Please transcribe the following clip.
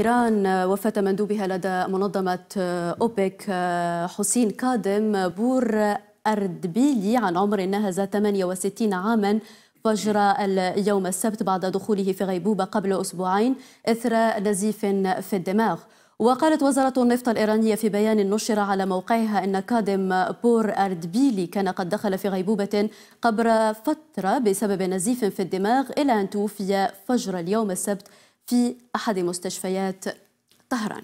إيران آه، وفاة مندوبها لدى منظمة آه، أوبك آه، حسين كادم بور أردبيلي عن عمر نهز 68 عاما فجر اليوم السبت بعد دخوله في غيبوبة قبل أسبوعين إثر نزيف في الدماغ وقالت وزارة النفط الإيرانية في بيان نشر على موقعها أن كادم بور أردبيلي كان قد دخل في غيبوبة قبل فترة بسبب نزيف في الدماغ إلى أن توفي فجر اليوم السبت في أحد مستشفيات طهران